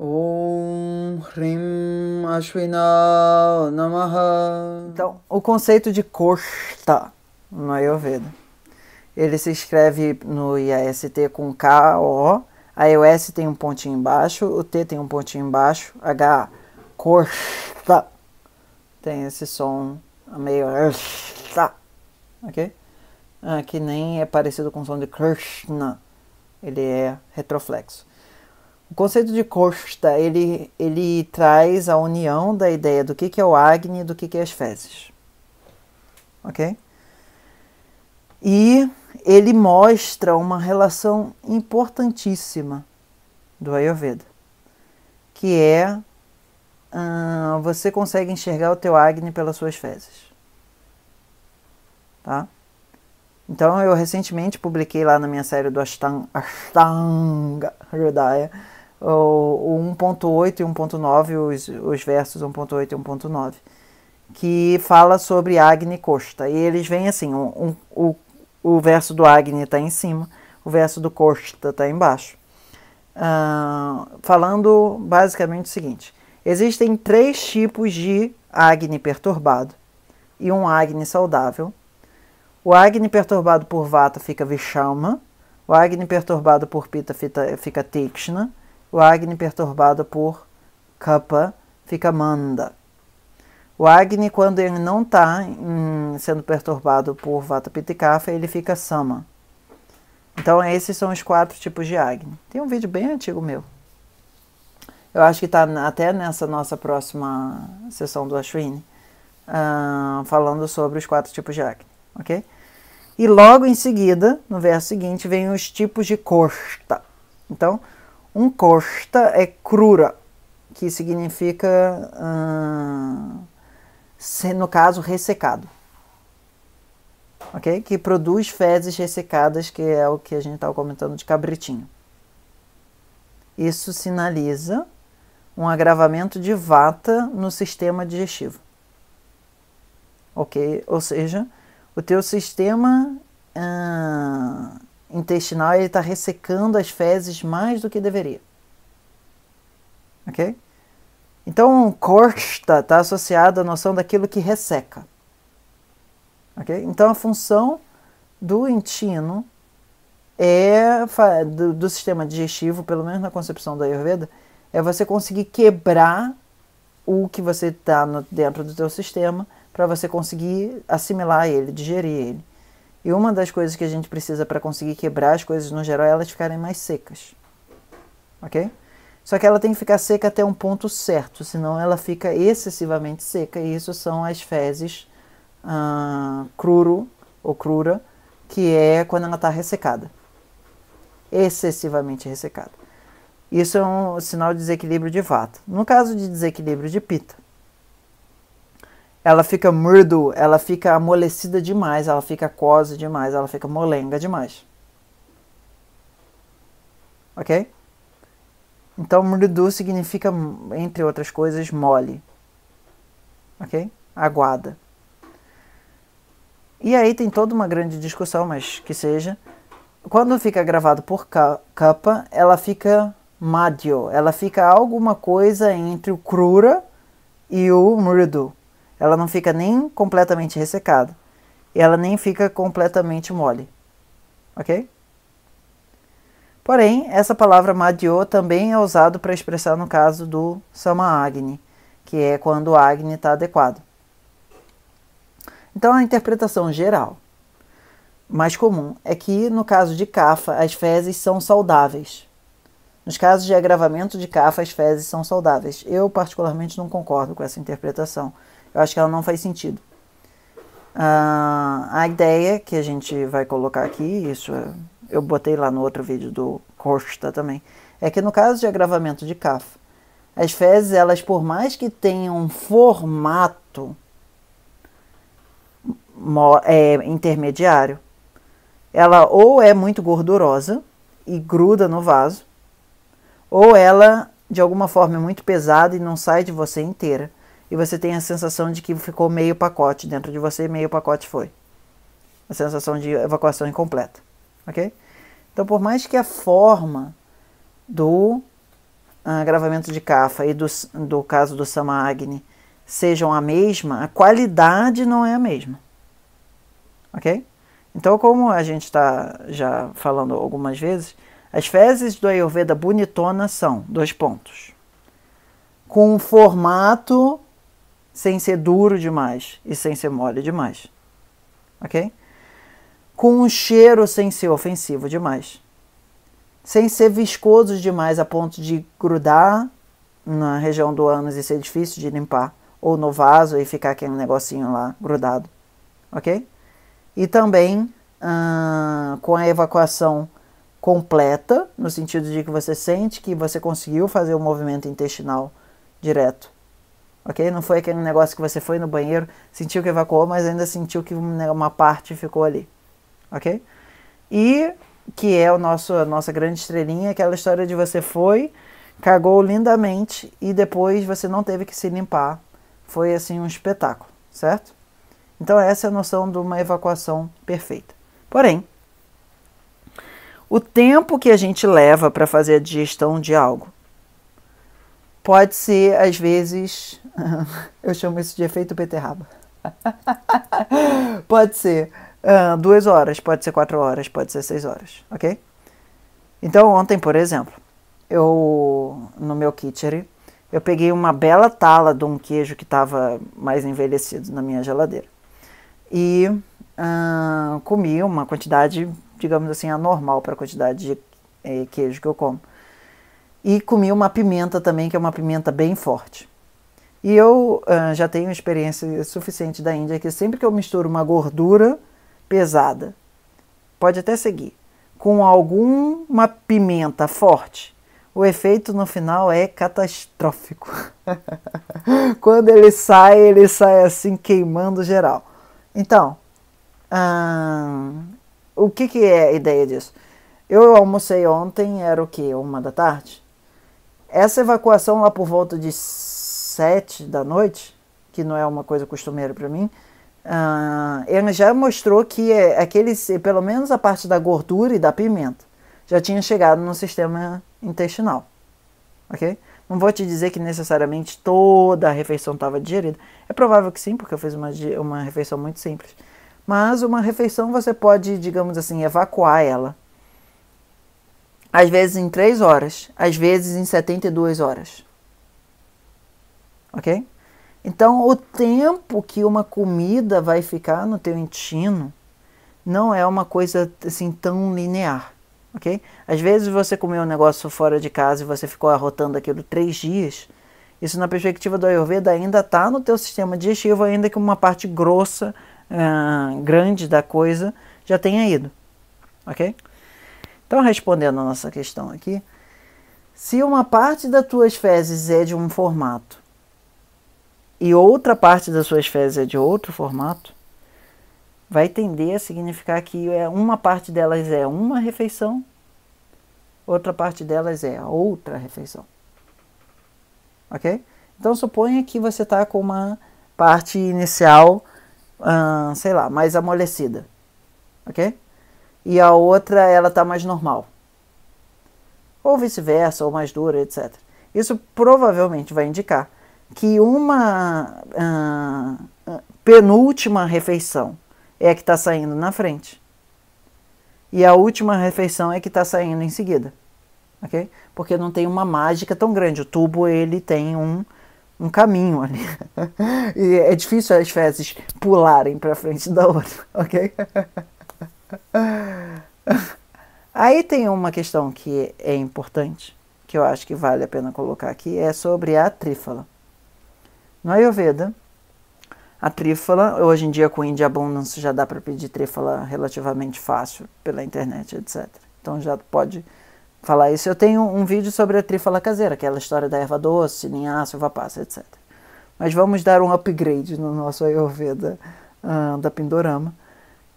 O Hrim Ashwina Então, o conceito de Koshta no Ayurveda. Ele se escreve no IAST com K, O. A s tem um pontinho embaixo, o T tem um pontinho embaixo, H, Koshta. Tem esse som meio ok? Ah, que nem é parecido com o som de Krishna. Ele é retroflexo. O conceito de Costa ele, ele traz a união da ideia do que, que é o Agni e do que, que é as fezes. Ok? E ele mostra uma relação importantíssima do Ayurveda, que é hum, você consegue enxergar o teu Agni pelas suas fezes. Tá? Então eu recentemente publiquei lá na minha série do Ashtanga, Ashtanga o 1.8 e 1.9, os, os versos 1.8 e 1.9, que fala sobre Agni Costa. E eles vêm assim: um, um, o, o verso do Agni está em cima, o verso do Costa está embaixo. Uh, falando basicamente o seguinte: existem três tipos de Agni perturbado e um Agni saudável. O Agni perturbado por Vata fica Vishama, o Agni perturbado por Pita fica Tikshna o Agni, perturbado por Kapha, fica Manda. O Agni, quando ele não está hum, sendo perturbado por Vata Pitikafa, ele fica Sama. Então, esses são os quatro tipos de Agni. Tem um vídeo bem antigo meu. Eu acho que está até nessa nossa próxima sessão do Ashwini, uh, ah, falando sobre os quatro tipos de Agni, ok? E logo em seguida, no verso seguinte, vem os tipos de Costa. Então, um costa é crura, que significa, ah, no caso, ressecado. ok? Que produz fezes ressecadas, que é o que a gente estava comentando de cabritinho. Isso sinaliza um agravamento de vata no sistema digestivo. Ok? Ou seja, o teu sistema. Ah, intestinal ele está ressecando as fezes mais do que deveria. Ok? Então, corsta está tá associado à noção daquilo que resseca. ok? Então, a função do intestino é do, do, sistema digestivo, pelo menos na concepção da Ayurveda, é você conseguir quebrar o que você está dentro do seu sistema para você conseguir assimilar ele, digerir ele. E uma das coisas que a gente precisa para conseguir quebrar as coisas no geral é elas ficarem mais secas. Ok? Só que ela tem que ficar seca até um ponto certo, senão ela fica excessivamente seca. E isso são as fezes ah, cruro ou crura, que é quando ela está ressecada excessivamente ressecada. Isso é um sinal de desequilíbrio de vata. No caso de desequilíbrio de pita, ela fica murdo, ela fica amolecida demais, ela fica aquosa demais, ela fica molenga demais. Ok? Então, murdu significa, entre outras coisas, mole. Ok? Aguada. E aí tem toda uma grande discussão, mas que seja. Quando fica gravado por capa, ela fica madio. Ela fica alguma coisa entre o crura e o murdu. Ela não fica nem completamente ressecada. E ela nem fica completamente mole. Ok? Porém, essa palavra madio também é usado para expressar no caso do agni, que é quando o agni está adequado. Então, a interpretação geral mais comum é que, no caso de cafa, as fezes são saudáveis. Nos casos de agravamento de cafa, as fezes são saudáveis. Eu, particularmente, não concordo com essa interpretação eu acho que ela não faz sentido. Uh, a ideia que a gente vai colocar aqui, isso é, eu botei lá no outro vídeo do Costa também, é que no caso de agravamento de CAF, as fezes, elas por mais que tenham um formato é, intermediário, ela ou é muito gordurosa e gruda no vaso, ou ela de alguma forma é muito pesada e não sai de você inteira e você tem a sensação de que ficou meio pacote dentro de você, meio pacote foi. A sensação de evacuação incompleta, ok? Então, por mais que a forma do ah, agravamento de CAFA e do, do caso do Agni sejam a mesma, a qualidade não é a mesma, ok? Então, como a gente está já falando algumas vezes, as fezes do Ayurveda bonitona são dois pontos. Com um formato sem ser duro demais e sem ser mole demais. Ok? Com um cheiro sem ser ofensivo demais. Sem ser viscoso demais a ponto de grudar na região do ânus e ser difícil de limpar. Ou no vaso e ficar aquele negocinho lá grudado. Ok? E também ah, com a evacuação completa, no sentido de que você sente que você conseguiu fazer o movimento intestinal direto ok? Não foi aquele negócio que você foi no banheiro, sentiu que evacuou, mas ainda sentiu que uma parte ficou ali, ok? E que é o nosso, a nossa grande estrelinha, aquela história de você foi, cagou lindamente e depois você não teve que se limpar. Foi assim um espetáculo, certo? Então essa é a noção de uma evacuação perfeita. Porém, o tempo que a gente leva para fazer a digestão de algo pode ser às vezes Eu chamo isso de efeito beterraba. pode ser uh, duas horas, pode ser quatro horas, pode ser seis horas, ok? Então ontem, por exemplo, eu no meu kitchery, eu peguei uma bela tala de um queijo que estava mais envelhecido na minha geladeira e uh, comi uma quantidade, digamos assim, anormal para a quantidade de eh, queijo que eu como. E comi uma pimenta também, que é uma pimenta bem forte. E eu uh, já tenho experiência suficiente da Índia que sempre que eu misturo uma gordura pesada, pode até seguir, com alguma pimenta forte, o efeito no final é catastrófico. Quando ele sai, ele sai assim queimando geral. Então, ah, o que, que é a ideia disso? Eu almocei ontem, era o que? Uma da tarde? Essa evacuação lá por volta de sete da noite, que não é uma coisa costumeira para mim, uh, já mostrou que é aqueles, pelo menos a parte da gordura e da pimenta, já tinha chegado no sistema intestinal. Ok? Não vou te dizer que necessariamente toda a refeição estava digerida. É provável que sim, porque eu fiz uma, uma refeição muito simples. Mas uma refeição você pode, digamos assim, evacuar ela. Às vezes em 3 horas, às vezes em 72 horas ok? Então, o tempo que uma comida vai ficar no teu intestino não é uma coisa assim tão linear, ok? Às vezes você comeu um negócio fora de casa e você ficou arrotando aquilo três dias. Isso na perspectiva do Ayurveda ainda está no teu sistema digestivo, ainda que uma parte grossa, uh, grande da coisa já tenha ido, ok? Então, respondendo a nossa questão aqui, se uma parte das tuas fezes é de um formato e outra parte das suas fezes é de outro formato, vai tender a significar que é uma parte delas é uma refeição, outra parte delas é outra refeição. Ok? Então suponha que você está com uma parte inicial, ah, sei lá, mais amolecida. Ok? E a outra ela está mais normal. Ou vice-versa, ou mais dura, etc. Isso provavelmente vai indicar que uma ah, penúltima refeição é a que está saindo na frente. E a última refeição é que está saindo em seguida. ok? Porque não tem uma mágica tão grande. O tubo ele tem um, um caminho ali. e é difícil as fezes pularem para frente da outra, ok? Aí tem uma questão que é importante, que eu acho que vale a pena colocar aqui, é sobre a trífala. No Ayurveda, a trífala, hoje em dia com India Abundance já dá para pedir trífala relativamente fácil pela internet, etc. Então já pode falar isso. Eu tenho um vídeo sobre a trífala caseira, é aquela história da erva doce, linhaça, uva passa, etc. Mas vamos dar um upgrade no nosso Ayurveda uh, da Pindorama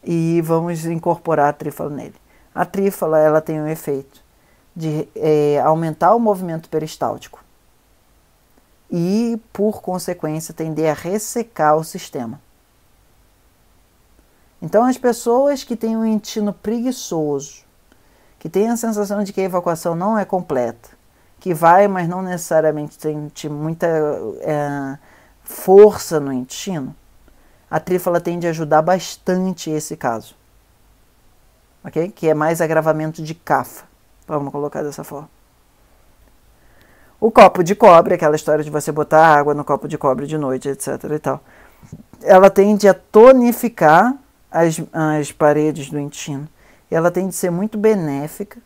e vamos incorporar a trífala nele. A trífala ela tem um efeito de eh, aumentar o movimento peristáltico e, por consequência, tender a ressecar o sistema. Então, as pessoas que têm um intestino preguiçoso, que têm a sensação de que a evacuação não é completa, que vai, mas não necessariamente tem muita é, força no intestino, a trífala tende a ajudar bastante esse caso. ok? Que é mais agravamento de CAFA, vamos colocar dessa forma. O copo de cobre, aquela história de você botar água no copo de cobre de noite, etc. e tal. Ela tende a tonificar as, as paredes do intestino. E ela tende a ser muito benéfica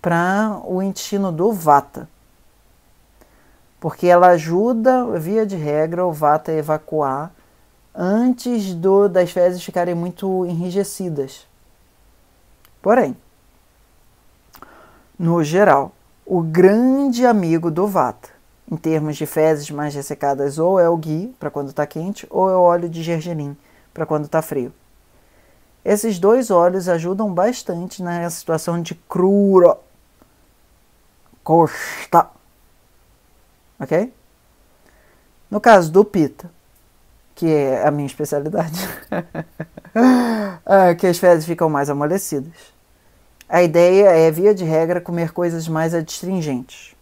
para o intestino do vata. Porque ela ajuda, via de regra, o vata a evacuar antes do, das fezes ficarem muito enrijecidas. Porém, no geral, o grande amigo do vata. Em termos de fezes mais ressecadas, ou é o ghee, para quando está quente, ou é o óleo de gergelim, para quando está frio. Esses dois óleos ajudam bastante na situação de crura, costa, ok? No caso do pita, que é a minha especialidade, é que as fezes ficam mais amolecidas. A ideia é, via de regra, comer coisas mais adstringentes.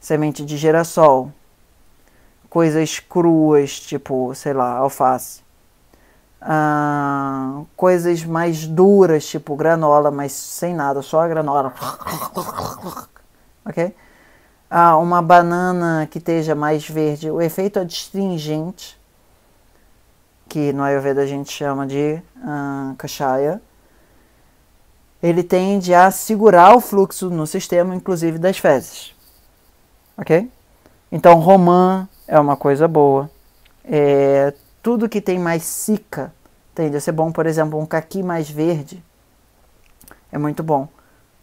Semente de girassol, coisas cruas, tipo, sei lá, alface. Ah, coisas mais duras, tipo granola, mas sem nada, só a granola. ok? Ah, uma banana que esteja mais verde. O efeito adstringente, que no Ayurveda a gente chama de ah, kashaya ele tende a segurar o fluxo no sistema, inclusive das fezes. Ok? Então, romã é uma coisa boa. É, tudo que tem mais sica tende a ser bom. Por exemplo, um caqui mais verde é muito bom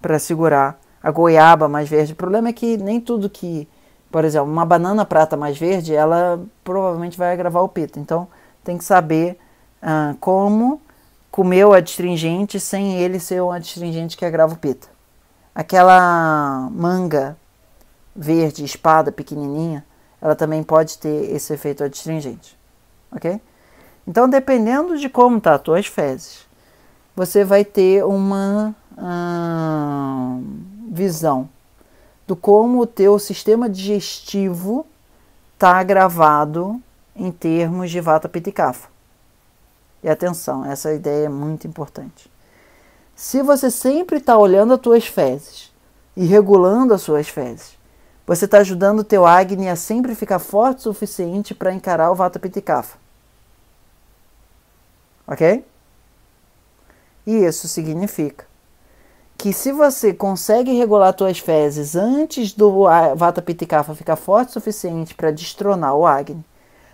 para segurar. A goiaba mais verde. O problema é que nem tudo que. Por exemplo, uma banana prata mais verde, ela provavelmente vai agravar o pito. Então, tem que saber ah, como comeu adstringente sem ele ser um adstringente que agrava o pita. Aquela manga verde, espada pequenininha, ela também pode ter esse efeito adstringente, ok? Então, dependendo de como tá as tuas fezes, você vai ter uma hum, visão do como o teu sistema digestivo está agravado em termos de vata pitta e kapha. E atenção, essa ideia é muito importante. Se você sempre está olhando as suas fezes e regulando as suas fezes, você está ajudando o teu Agni a sempre ficar forte o suficiente para encarar o Vata Pitikafa. Ok? E isso significa que se você consegue regular suas fezes antes do Vata Pitikafa ficar forte o suficiente para destronar o Agni,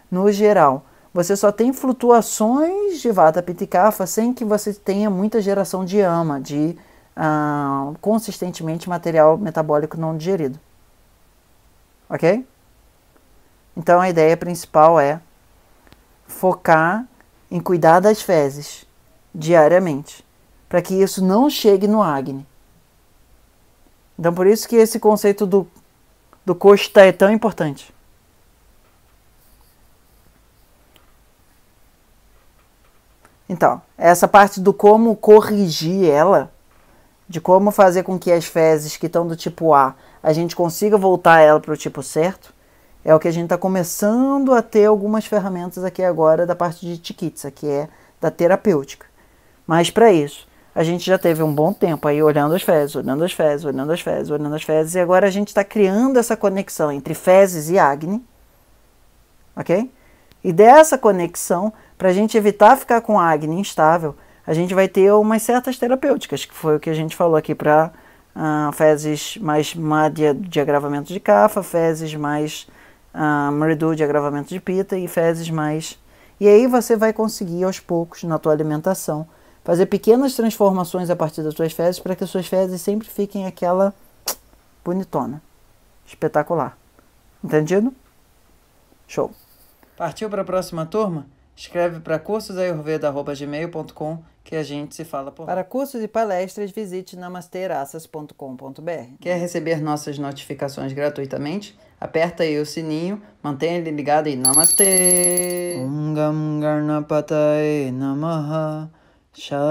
no geral, você só tem flutuações de Vata Pitikafa sem que você tenha muita geração de ama, de ah, consistentemente material metabólico não digerido. Ok? Então a ideia principal é focar em cuidar das fezes diariamente, para que isso não chegue no Agni. Então por isso que esse conceito do, do costa tá, é tão importante. Então, essa parte do como corrigir ela, de como fazer com que as fezes que estão do tipo A, a gente consiga voltar ela para o tipo certo, é o que a gente está começando a ter algumas ferramentas aqui agora da parte de Tikitsa, que é da terapêutica. Mas para isso, a gente já teve um bom tempo aí olhando as fezes, olhando as fezes, olhando as fezes, olhando as fezes, e agora a gente está criando essa conexão entre fezes e Agni, ok? E dessa conexão para a gente evitar ficar com a acne instável, a gente vai ter umas certas terapêuticas, que foi o que a gente falou aqui para uh, ah, fezes mais má de agravamento de cafa, fezes mais uh, de agravamento de pita e fezes mais... E aí você vai conseguir, aos poucos, na tua alimentação, fazer pequenas transformações a partir das suas fezes para que as suas fezes sempre fiquem aquela bonitona, espetacular. Entendido? Show. Partiu para a próxima turma? Escreve para cursosayurveda.gmail.com que a gente se fala por Para cursos e palestras, visite namasteraças.com.br. Quer receber nossas notificações gratuitamente? Aperta aí o sininho, mantenha ele ligado e Namastê! Ungam Namaha Sharananganersha